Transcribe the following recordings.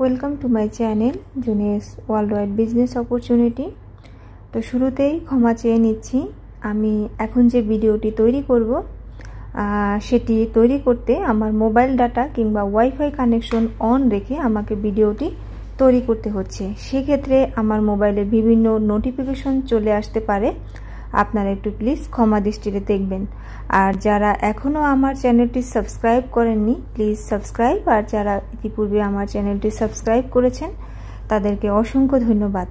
welcome to my channel জুনিয়াস worldwide business opportunity তো শুরুতেই ক্ষমা চেয়ে নিচ্ছি আমি এখন যে ভিডিওটি তৈরি করব সেটি তৈরি করতে আমার মোবাইল ডাটা কিংবা ওয়াইফাই কানেকশন অন রেখে আমাকে ভিডিওটি তৈরি করতে হচ্ছে সেক্ষেত্রে আমার মোবাইলে বিভিন্ন নোটিফিকেশন চলে আসতে পারে আপনারা একটু প্লিজ ক্ষমা দৃষ্টিতে দেখবেন আর যারা এখনও আমার চ্যানেলটি সাবস্ক্রাইব করেননি প্লিজ সাবস্ক্রাইব আর যারা ইতিপূর্বে আমার চ্যানেলটি সাবস্ক্রাইব করেছেন তাদেরকে অসংখ্য ধন্যবাদ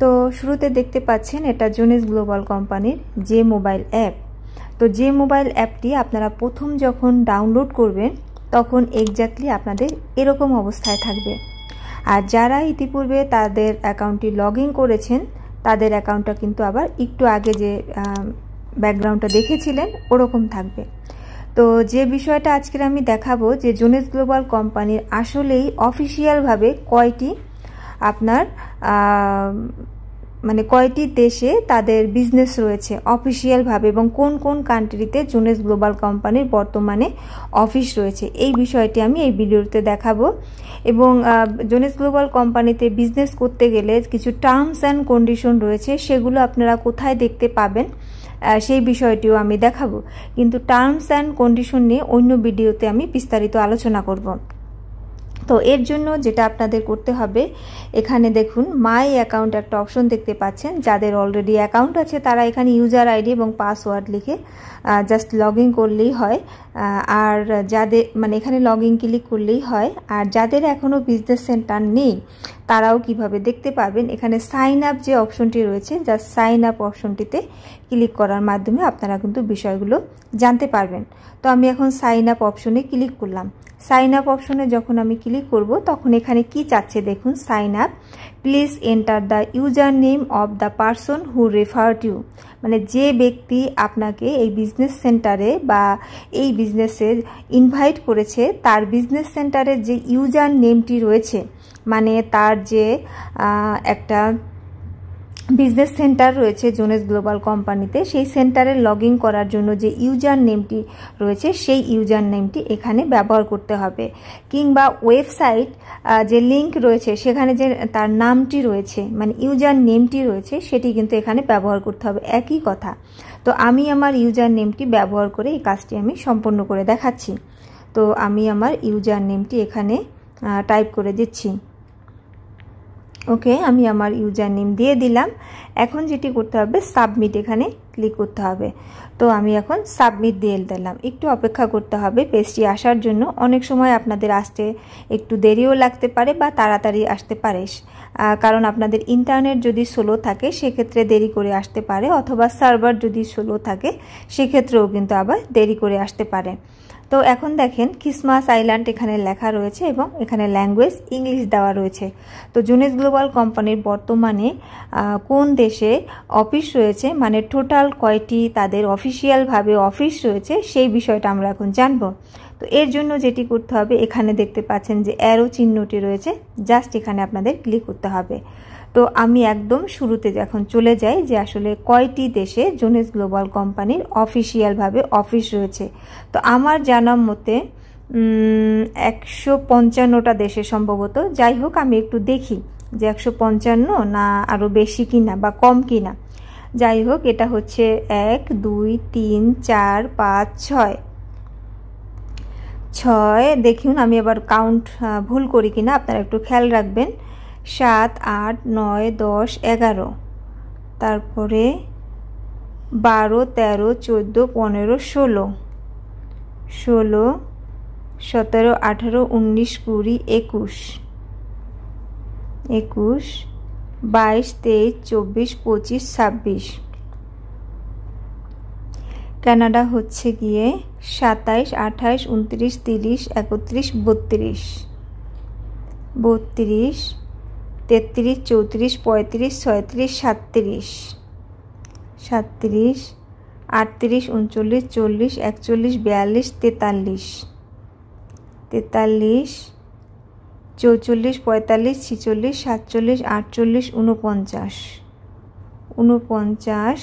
তো শুরুতে দেখতে পাচ্ছেন এটা জোনেস গ্লোবাল কোম্পানির যে মোবাইল অ্যাপ তো যে মোবাইল অ্যাপটি আপনারা প্রথম যখন ডাউনলোড করবেন তখন এক্স্যাক্টলি আপনাদের এরকম অবস্থায় থাকবে আর যারা ইতিপূর্বে তাদের অ্যাকাউন্টটি লগ ইন করেছেন তাদের অ্যাকাউন্টটা কিন্তু আবার একটু আগে যে ব্যাকগ্রাউন্ডটা দেখেছিলেন ওরকম থাকবে তো যে বিষয়টা আজকের আমি দেখাবো যে জোনেস গ্লোবাল কোম্পানির আসলেই অফিসিয়ালভাবে কয়টি আপনার মানে কয়টি দেশে তাদের বিজনেস রয়েছে অফিসিয়ালভাবে এবং কোন কোন কান্ট্রিতে জোনেস গ্লোবাল কোম্পানির বর্তমানে অফিস রয়েছে এই বিষয়টি আমি এই ভিডিওতে দেখাবো এবং জোনেস গ্লোবাল কোম্পানিতে বিজনেস করতে গেলে কিছু টার্মস অ্যান্ড কন্ডিশন রয়েছে সেগুলো আপনারা কোথায় দেখতে পাবেন সেই বিষয়টিও আমি দেখাবো কিন্তু টার্মস অ্যান্ড কন্ডিশন নিয়ে অন্য ভিডিওতে আমি বিস্তারিত আলোচনা করব তো এর জন্য যেটা আপনাদের করতে হবে এখানে দেখুন মাই অ্যাকাউন্ট একটা অপশন দেখতে পাচ্ছেন যাদের অলরেডি অ্যাকাউন্ট আছে তারা এখানে ইউজার আইডি এবং পাসওয়ার্ড লিখে জাস্ট লগ ইন করলেই হয় আর যাদের মানে এখানে লগ ক্লিক করলেই হয় আর যাদের এখনও বিজনেস সেন্টার নেই তারাও কিভাবে দেখতে পাবেন এখানে সাইন আপ যে অপশনটি রয়েছে জাস্ট সাইন আপ অপশনটিতে ক্লিক করার মাধ্যমে আপনারা কিন্তু বিষয়গুলো জানতে পারবেন তো আমি এখন সাইন আপ অপশনে ক্লিক করলাম সাইন আপ অপশনে যখন আমি ক্লিক করব তখন এখানে কি চাচ্ছে দেখুন sign up please enter the username of the person who referred you মানে যে ব্যক্তি আপনাকে এই বিজনেস সেন্টারে বা এই বিজনেসে ইনভাইট করেছে তার বিজনেস সেন্টারের যে ইউজার নেমটি রয়েছে মানে তার যে একটা বিজনেস সেন্টার রয়েছে জোনেস গ্লোবাল কোম্পানিতে সেই সেন্টারে লগ ইন করার জন্য যে ইউজার নেমটি রয়েছে সেই ইউজার নেমটি এখানে ব্যবহার করতে হবে কিংবা ওয়েবসাইট যে লিঙ্ক রয়েছে সেখানে যে তার নামটি রয়েছে মানে ইউজার নেমটি রয়েছে সেটি কিন্তু এখানে ব্যবহার করতে হবে একই কথা তো আমি আমার ইউজার নেমটি ব্যবহার করে এই কাজটি আমি সম্পন্ন করে দেখাচ্ছি তো আমি আমার ইউজার নেমটি এখানে টাইপ করে দিচ্ছি ওকে আমি আমার ইউজার নেম দিয়ে দিলাম এখন যেটি করতে হবে সাবমিট এখানে ক্লিক করতে হবে তো আমি এখন সাবমিট দিয়ে দিলাম একটু অপেক্ষা করতে হবে পেজটি আসার জন্য অনেক সময় আপনাদের আসতে একটু দেরিও লাগতে পারে বা তাড়াতাড়ি আসতে পারে কারণ আপনাদের ইন্টারনেট যদি স্লো থাকে সেক্ষেত্রে দেরি করে আসতে পারে অথবা সার্ভার যদি স্লো থাকে সেক্ষেত্রেও কিন্তু আবার দেরি করে আসতে পারে তো এখন দেখেন খ্রিসমাস আইল্যান্ড এখানে লেখা রয়েছে এবং এখানে ল্যাঙ্গুয়েজ ইংলিশ দেওয়া রয়েছে তো জুনেস গ্লোবাল কোম্পানির বর্তমানে কোন দেশে অফিস রয়েছে মানে টোটাল কয়টি তাদের অফিসিয়ালভাবে অফিস রয়েছে সেই বিষয়টা আমরা এখন জানব তো এর জন্য যেটি করতে হবে এখানে দেখতে পাচ্ছেন যে অ্যারো চিহ্নটি রয়েছে জাস্ট এখানে আপনাদের ক্লিক করতে হবে তো আমি একদম শুরুতে যখন চলে যাই যে আসলে কয়টি দেশে জোনেস গ্লোবাল কোম্পানির অফিসিয়ালভাবে অফিস রয়েছে তো আমার জানার মতে একশো পঞ্চান্নটা দেশে সম্ভবত যাই হোক আমি একটু দেখি যে একশো পঞ্চান্ন না আরও বেশি কিনা বা কম কিনা যাই হোক এটা হচ্ছে এক দুই তিন চার পাঁচ ছয় ছয় দেখুন আমি আবার কাউন্ট ভুল করি কিনা আপনারা একটু খেয়াল রাখবেন সাত আট নয় দশ এগারো তারপরে বারো তেরো চোদ্দো পনেরো ষোলো ষোলো সতেরো আঠারো উনিশ কুড়ি একুশ একুশ বাইশ তেইশ চব্বিশ পঁচিশ ছাব্বিশ কানাডা হচ্ছে গিয়ে সাতাইশ আঠাইশ উনত্রিশ তিরিশ একত্রিশ বত্রিশ বত্রিশ তেত্রিশ চৌত্রিশ পঁয়ত্রিশ ছয়ত্রিশ সাতত্রিশ সাতত্রিশ আটত্রিশ উনচল্লিশ চল্লিশ একচল্লিশ বিয়াল্লিশ তেতাল্লিশ তেতাল্লিশ চৌচল্লিশ পঁয়তাল্লিশ ছিচল্লিশ সাতচল্লিশ আটচল্লিশ উনপঞ্চাশ উনপঞ্চাশ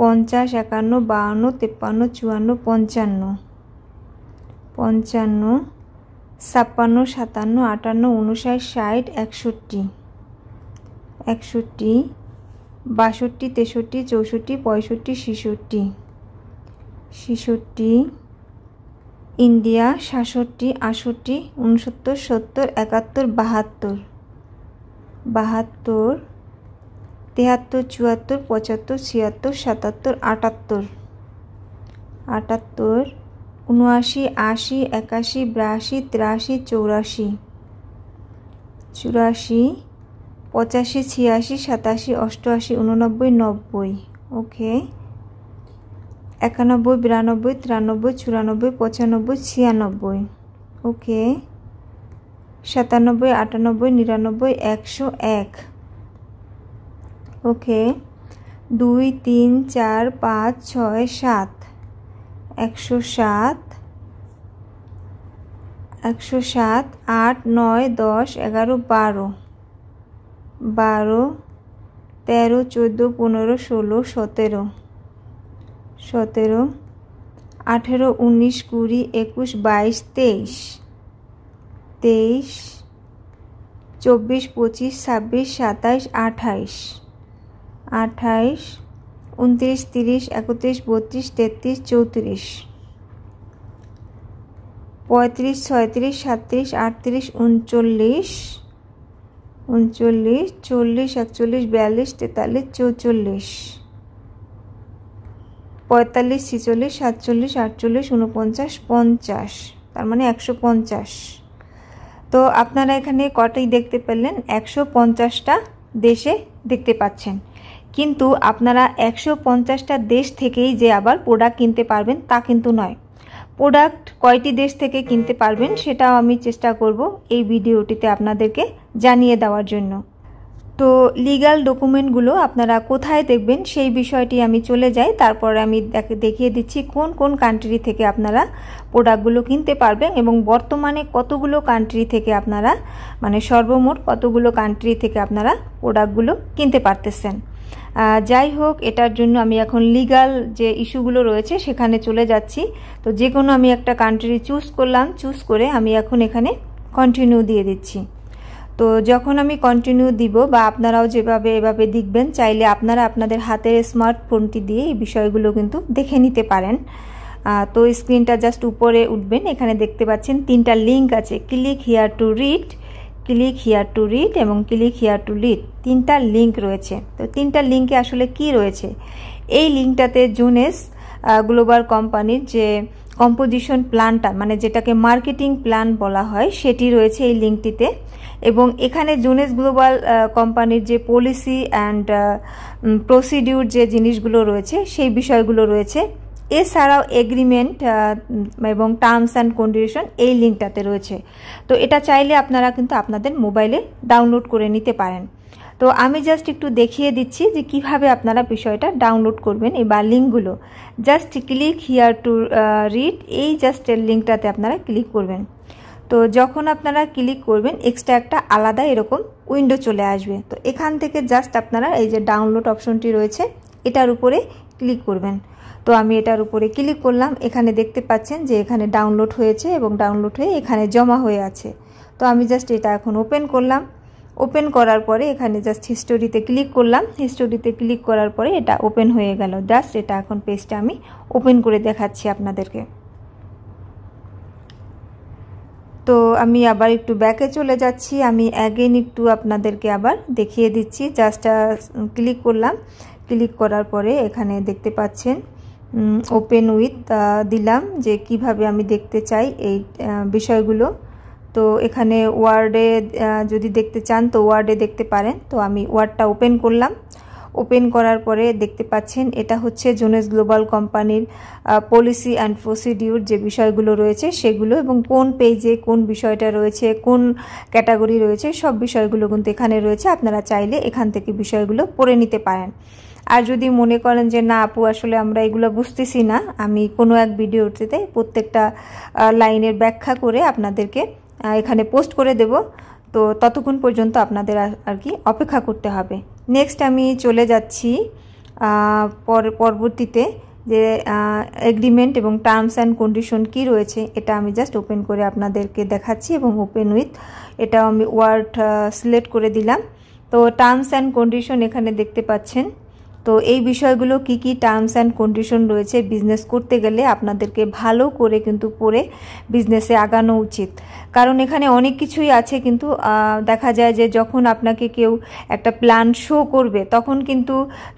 পঞ্চাশ একান্ন বাহান্ন তেপ্পান্ন চুয়ান্ন পঞ্চান্ন পঞ্চান্ন ছাপ্পান্ন সাতান্ন আটান্ন উনষাট ষাট একষট্টি একষট্টি বাষট্টি তেষট্টি চৌষট্টি পঁয়ষট্টি ছিষট্টি ছিষট্টি ইন্ডিয়া সাতষট্টি আষট্টি উনসত্তর সত্তর একাত্তর বাহাত্তর বাহাত্তর তেহাত্তর চুয়াত্তর পঁচাত্তর ছিয়াত্তর সাতাত্তর আটাত্তর আটাত্তর উনআশি আশি একাশি বিরাশি তিরাশি চৌরাশি চুরাশি পঁচাশি ছিয়াশি সাতাশি অষ্টআশি উননব্বই নব্বই ওকে একানব্বই বিরানব্বই তিরানব্বই চুরানব্বই পঁচানব্বই ছিয়ানব্বই ওকে সাতানব্বই আটানব্বই নিরানব্বই একশো এক ওকে দুই তিন চার পাঁচ ছয় সাত একশো সাত একশো সাত আট নয় দশ এগারো বারো বারো তেরো চোদ্দো পনেরো ষোলো সতেরো সতেরো আঠেরো উনিশ কুড়ি একুশ বাইশ তেইশ তেইশ চব্বিশ পঁচিশ ছাব্বিশ সাতাইশ আঠাইশ আঠাইশ উনত্রিশ তিরিশ একত্রিশ বত্রিশ তেত্রিশ চৌত্রিশ পঁয়ত্রিশ ছয়ত্রিশ সাতত্রিশ আটত্রিশ উনচল্লিশ উনচল্লিশ চল্লিশ একচল্লিশ বিয়াল্লিশ তেতাল্লিশ চৌচল্লিশ পঁয়তাল্লিশ ছিচল্লিশ সাতচল্লিশ আটচল্লিশ উনপঞ্চাশ পঞ্চাশ তার মানে একশো পঞ্চাশ তো আপনারা এখানে কটাই দেখতে পেলেন একশো পঞ্চাশটা দেশে দেখতে পাচ্ছেন কিন্তু আপনারা একশো পঞ্চাশটা দেশ থেকেই যে আবার প্রোডাক্ট কিনতে পারবেন তা কিন্তু নয় প্রোডাক্ট কয়টি দেশ থেকে কিনতে পারবেন সেটাও আমি চেষ্টা করব এই ভিডিওটিতে আপনাদেরকে জানিয়ে দেওয়ার জন্য তো লিগাল ডকুমেন্টগুলো আপনারা কোথায় দেখবেন সেই বিষয়টি আমি চলে যাই তারপরে আমি দেখিয়ে দিচ্ছি কোন কোন কান্ট্রি থেকে আপনারা প্রোডাক্টগুলো কিনতে পারবেন এবং বর্তমানে কতগুলো কান্ট্রি থেকে আপনারা মানে সর্বমোট কতগুলো কান্ট্রি থেকে আপনারা প্রোডাক্টগুলো কিনতে পারতেছেন যাই হোক এটার জন্য আমি এখন লিগাল যে ইস্যুগুলো রয়েছে সেখানে চলে যাচ্ছি তো যে কোনো আমি একটা কান্ট্রি চুজ করলাম চুজ করে আমি এখন এখানে কন্টিনিউ দিয়ে দিচ্ছি তো যখন আমি কন্টিনিউ দিব বা আপনারাও যেভাবে এভাবে দেখবেন চাইলে আপনারা আপনাদের হাতের স্মার্টফোনটি দিয়ে এই বিষয়গুলো কিন্তু দেখে নিতে পারেন তো স্ক্রিনটা জাস্ট উপরে উঠবেন এখানে দেখতে পাচ্ছেন তিনটা লিঙ্ক আছে click here to read click here to read এবং ক্লিক হিয়ার টু লিড তিনটা লিঙ্ক রয়েছে তো তিনটা লিঙ্কে আসলে কি রয়েছে এই লিঙ্কটাতে জুনেস গ্লোবাল কোম্পানির যে কম্পোজিশন প্ল্যানটা মানে যেটাকে মার্কেটিং প্ল্যান বলা হয় সেটি রয়েছে এই লিঙ্কটিতে এবং এখানে জুনেস গ্লোবাল কোম্পানির যে পলিসি অ্যান্ড প্রসিডিউর যে জিনিসগুলো রয়েছে সেই বিষয়গুলো রয়েছে এছাড়াও এগ্রিমেন্ট এবং টার্মস অ্যান্ড কন্ডিশন এই লিঙ্কটাতে রয়েছে তো এটা চাইলে আপনারা কিন্তু আপনাদের মোবাইলে ডাউনলোড করে নিতে পারেন তো আমি জাস্ট একটু দেখিয়ে দিচ্ছি যে কিভাবে আপনারা বিষয়টা ডাউনলোড করবেন এই বা লিঙ্কগুলো just click here to read এই জাস্ট এর লিঙ্কটাতে আপনারা ক্লিক করবেন তো যখন আপনারা ক্লিক করবেন এক্সট্রা একটা আলাদা এরকম উইন্ডো চলে আসবে তো এখান থেকে জাস্ট আপনারা এই যে ডাউনলোড অপশনটি রয়েছে এটার উপরে ক্লিক করবেন তো আমি এটার উপরে ক্লিক করলাম এখানে দেখতে পাচ্ছেন যে এখানে ডাউনলোড হয়েছে এবং ডাউনলোড হয়ে এখানে জমা হয়ে আছে তো আমি জাস্ট এটা এখন ওপেন করলাম ওপেন করার পরে এখানে জাস্ট হিস্টোরিতে ক্লিক করলাম হিস্টোরিতে ক্লিক করার পরে এটা ওপেন হয়ে গেল জাস্ট এটা এখন পেজটা আমি ওপেন করে দেখাচ্ছি আপনাদেরকে তো আমি আবার একটু ব্যাকে চলে যাচ্ছি আমি অ্যাগেন একটু আপনাদেরকে আবার দেখিয়ে দিচ্ছি জাস্ট ক্লিক uh, করলাম ক্লিক করার পরে এখানে দেখতে পাচ্ছেন ওপেন উইথ দিলাম যে কিভাবে আমি দেখতে চাই এই বিষয়গুলো তো এখানে ওয়ার্ডে যদি দেখতে চান তো ওয়ার্ডে দেখতে পারেন তো আমি ওয়ার্ডটা ওপেন করলাম ওপেন করার পরে দেখতে পাচ্ছেন এটা হচ্ছে জোনেস গ্লোবাল কোম্পানির পলিসি অ্যান্ড প্রসিডিউর যে বিষয়গুলো রয়েছে সেগুলো এবং কোন পেজে কোন বিষয়টা রয়েছে কোন ক্যাটাগরি রয়েছে সব বিষয়গুলো কিন্তু এখানে রয়েছে আপনারা চাইলে এখান থেকে বিষয়গুলো পড়ে নিতে পারেন আর যদি মনে করেন যে না আপু আসলে আমরা এগুলো বুঝতেছি না আমি কোনো এক ভিডিওটিতে প্রত্যেকটা লাইনের ব্যাখ্যা করে আপনাদেরকে এখানে পোস্ট করে দেব তো ততক্ষণ পর্যন্ত আপনাদের আর কি অপেক্ষা করতে হবে নেক্সট আমি চলে যাচ্ছি পরবর্তীতে যে এগ্রিমেন্ট এবং টার্মস অ্যান্ড কন্ডিশন কি রয়েছে এটা আমি জাস্ট ওপেন করে আপনাদেরকে দেখাচ্ছি এবং ওপেন উইথ এটাও আমি ওয়ার্ড সিলেক্ট করে দিলাম তো টার্মস অ্যান্ড কন্ডিশন এখানে দেখতে পাচ্ছেন তো এই বিষয়গুলো কি কি টার্মস অ্যান্ড কন্ডিশন রয়েছে বিজনেস করতে গেলে আপনাদেরকে ভালো করে কিন্তু পড়ে বিজনেসে আগানো উচিত কারণ এখানে অনেক কিছুই আছে কিন্তু দেখা যায় যে যখন আপনাকে কেউ একটা প্ল্যান শো করবে তখন কিন্তু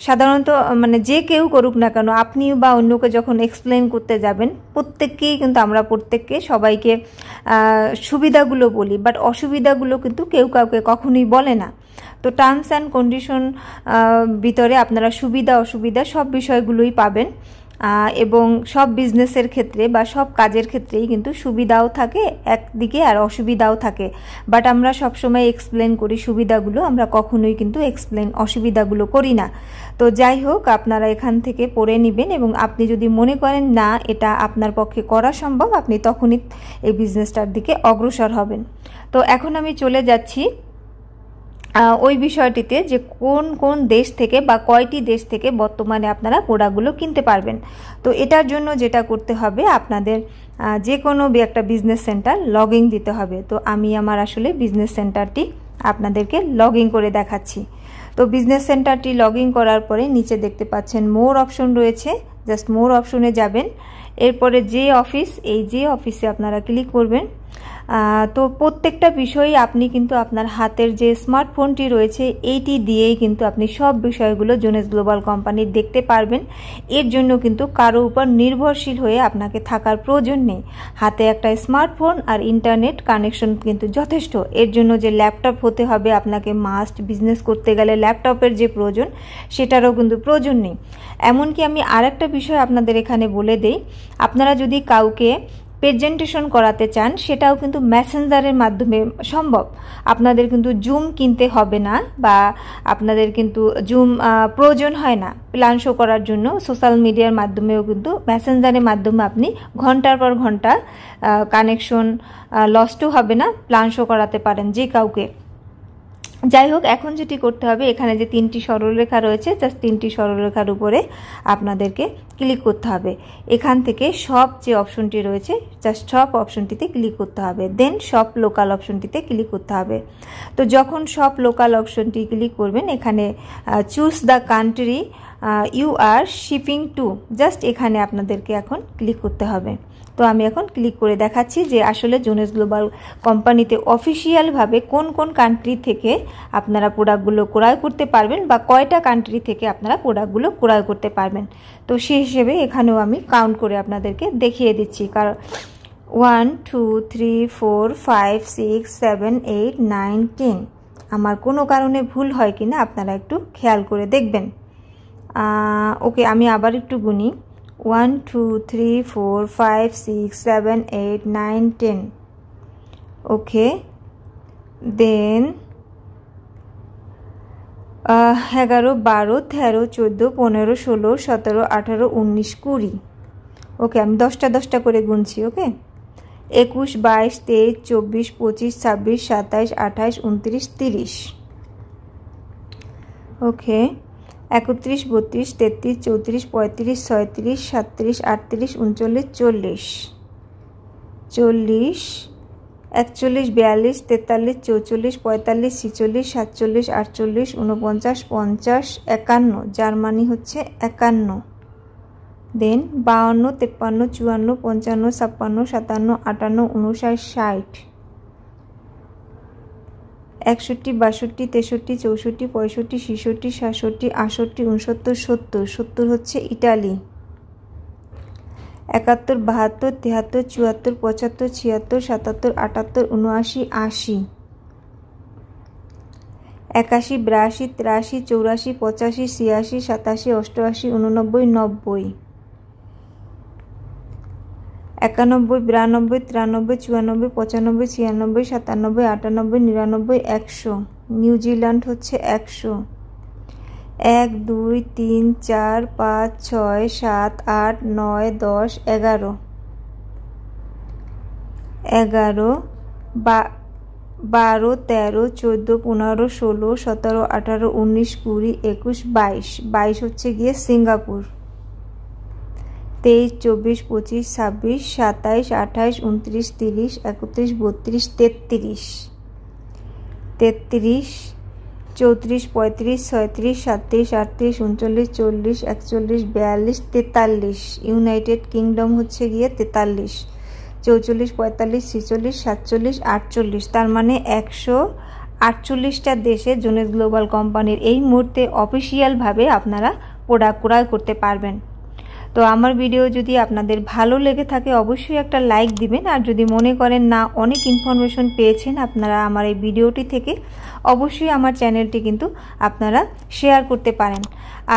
সাধারণত মানে যে কেউ করুক না কেন আপনি বা অন্যকে যখন এক্সপ্লেন করতে যাবেন প্রত্যেককেই কিন্তু আমরা প্রত্যেককে সবাইকে সুবিধাগুলো বলি বাট অসুবিধাগুলো কিন্তু কেউ কাউকে কখনোই বলে না তো টার্মস অ্যান্ড কন্ডিশন ভিতরে আপনারা সুবিধা অসুবিধা সব বিষয়গুলোই পাবেন এবং সব বিজনেসের ক্ষেত্রে বা সব কাজের ক্ষেত্রেই কিন্তু সুবিধাও থাকে একদিকে আর অসুবিধাও থাকে বাট আমরা সবসময় এক্সপ্লেন করি সুবিধাগুলো আমরা কখনোই কিন্তু এক্সপ্লেন অসুবিধাগুলো করি না তো যাই হোক আপনারা এখান থেকে পড়ে নেবেন এবং আপনি যদি মনে করেন না এটা আপনার পক্ষে করা সম্ভব আপনি তখনই এই বিজনেসটার দিকে অগ্রসর হবেন তো এখন আমি চলে যাচ্ছি ওই বিষয়টিতে যে কোন কোন দেশ থেকে বা কয়টি দেশ থেকে বর্তমানে আপনারা প্রোডাক্টগুলো কিনতে পারবেন তো এটার জন্য যেটা করতে হবে আপনাদের যে কোনো একটা বিজনেস সেন্টার লগিং দিতে হবে তো আমি আমার আসলে বিজনেস সেন্টারটি আপনাদেরকে লগ করে দেখাচ্ছি তো বিজনেস সেন্টারটি লগ করার পরে নিচে দেখতে পাচ্ছেন মোর অপশন রয়েছে জাস্ট মোর অপশনে যাবেন এরপরে যে অফিস এই যে অফিসে আপনারা ক্লিক করবেন তো প্রত্যেকটা বিষয়ে আপনি কিন্তু আপনার হাতের যে স্মার্টফোনটি রয়েছে এইটি দিয়েই কিন্তু আপনি সব বিষয়গুলো জোনেস গ্লোবাল কোম্পানির দেখতে পারবেন এর জন্য কিন্তু কারো উপর নির্ভরশীল হয়ে আপনাকে থাকার প্রয়োজন নেই হাতে একটা স্মার্টফোন আর ইন্টারনেট কানেকশন কিন্তু যথেষ্ট এর জন্য যে ল্যাপটপ হতে হবে আপনাকে মাস্ট বিজনেস করতে গেলে ল্যাপটপের যে প্রয়োজন সেটারও কিন্তু প্রয়োজন নেই এমনকি আমি আরেকটা বিষয় আপনাদের এখানে বলে দেই আপনারা যদি কাউকে প্রেজেন্টেশন করাতে চান সেটাও কিন্তু মেসেঞ্জারের মাধ্যমে সম্ভব আপনাদের কিন্তু জুম কিনতে হবে না বা আপনাদের কিন্তু জুম প্রয়োজন হয় না প্ল্যান শো করার জন্য সোশ্যাল মিডিয়ার মাধ্যমেও কিন্তু মেসেঞ্জারের মাধ্যমে আপনি ঘন্টার পর ঘন্টা কানেকশন লস্টও হবে না প্ল্যান শো করাতে পারেন যে কাউকে যাই হোক এখন যেটি করতে হবে এখানে যে তিনটি সরলরেখা রয়েছে জাস্ট তিনটি সরলরেখার উপরে আপনাদেরকে ক্লিক করতে হবে এখান থেকে সব যে অপশনটি রয়েছে জাস্ট সব অপশনটিতে ক্লিক করতে হবে দেন সব লোকাল অপশনটিতে ক্লিক করতে হবে তো যখন সব লোকাল অপশনটি ক্লিক করবেন এখানে choose the country you are shipping to just এখানে আপনাদেরকে এখন ক্লিক করতে হবে তো আমি এখন ক্লিক করে দেখাচ্ছি যে আসলে জোনেস গ্লোবাল কোম্পানিতে অফিসিয়ালভাবে কোন কোন কান্ট্রি থেকে আপনারা প্রোডাক্টগুলো ক্রয় করতে পারবেন বা কয়টা কান্ট্রি থেকে আপনারা প্রোডাক্টগুলো ক্রয় করতে পারবেন তো সেই হিসেবে এখানেও আমি কাউন্ট করে আপনাদেরকে দেখিয়ে দিচ্ছি কারণ one two three four five six seven eight nine ten আমার কোনো কারণে ভুল হয় কি না আপনারা একটু খেয়াল করে দেখবেন ওকে আমি আবার একটু গুনি 1 2 3 4 5 6 7 8 9 10 okay then এগারো বারো তেরো চোদ্দো পনেরো ষোলো সতেরো আঠারো উনিশ কুড়ি ওকে আমি দশটা দশটা করে গুনছি ওকে একুশ বাইশ তেইশ চব্বিশ পঁচিশ ছাব্বিশ সাতাইশ আঠাইশ উনত্রিশ তিরিশ ওকে একত্রিশ বত্রিশ তেত্রিশ চৌত্রিশ পঁয়ত্রিশ ছয়ত্রিশ সাতত্রিশ আটত্রিশ উনচল্লিশ চল্লিশ চল্লিশ একচল্লিশ বিয়াল্লিশ তেতাল্লিশ চৌচল্লিশ পঁয়তাল্লিশ ছিচল্লিশ সাতচল্লিশ আটচল্লিশ উনপঞ্চাশ পঞ্চাশ একান্ন জার্মানি হচ্ছে একান্ন দেন বাউন্ন তেপ্পান্ন চুয়ান্ন পঞ্চান্ন ছাপ্পান্ন সাতান্ন আটান্ন উনষাট ষাট একষট্টি বাষট্টি তেষট্টি চৌষট্টি পঁয়ষট্টি ছেষট্টি সাতষট্টি আটষট্টি উনসত্তর সত্তর সত্তর হচ্ছে ইটালি একাত্তর বাহাত্তর তেহাত্তর চুয়াত্তর পঁচাত্তর ছিয়াত্তর সাতাত্তর আটাত্তর উনআশি আশি একাশি বিরাশি তিরাশি চৌরাশি পঁচাশি ছিয়াশি সাতাশি অষ্টআশি উননব্বই নব্বই একানব্বই বিরানব্বই তিরানব্বই চুরানব্বই পঁচানব্বই ছিয়ানব্বই সাতানব্বই আটানব্বই নিরানব্বই একশো নিউজিল্যান্ড হচ্ছে একশো এক দুই তিন চার পাঁচ ছয় সাত আট নয় দশ এগারো এগারো বা বারো তেরো চোদ্দো পনেরো ষোলো সতেরো আঠারো উনিশ কুড়ি একুশ বাইশ বাইশ হচ্ছে গিয়ে সিঙ্গাপুর তেইশ চব্বিশ পঁচিশ ছাব্বিশ সাতাইশ আঠাইশ উনত্রিশ তিরিশ একত্রিশ বত্রিশ তেত্রিশ তেত্রিশ চৌত্রিশ পঁয়ত্রিশ ছয়ত্রিশ সাতত্রিশ আটত্রিশ উনচল্লিশ চল্লিশ একচল্লিশ বিয়াল্লিশ তেতাল্লিশ ইউনাইটেড কিংডম হচ্ছে গিয়ে তেতাল্লিশ চৌচল্লিশ পঁয়তাল্লিশ ছিচল্লিশ সাতচল্লিশ আটচল্লিশ তার মানে একশো আটচল্লিশটা দেশে জোনেস গ্লোবাল কোম্পানির এই মুহূর্তে অফিসিয়ালভাবে আপনারা প্রোডাক্ট ক্রয় করতে পারবেন তো আমার ভিডিও যদি আপনাদের ভালো লেগে থাকে অবশ্যই একটা লাইক দিবেন আর যদি মনে করেন না অনেক ইনফরমেশন পেয়েছেন আপনারা আমার এই ভিডিওটি থেকে অবশ্যই আমার চ্যানেলটি কিন্তু আপনারা শেয়ার করতে পারেন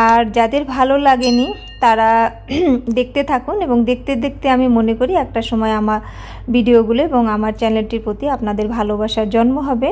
আর যাদের ভালো লাগেনি তারা দেখতে থাকুন এবং দেখতে দেখতে আমি মনে করি একটা সময় আমার ভিডিওগুলো এবং আমার চ্যানেলটির প্রতি আপনাদের ভালোবাসার জন্ম হবে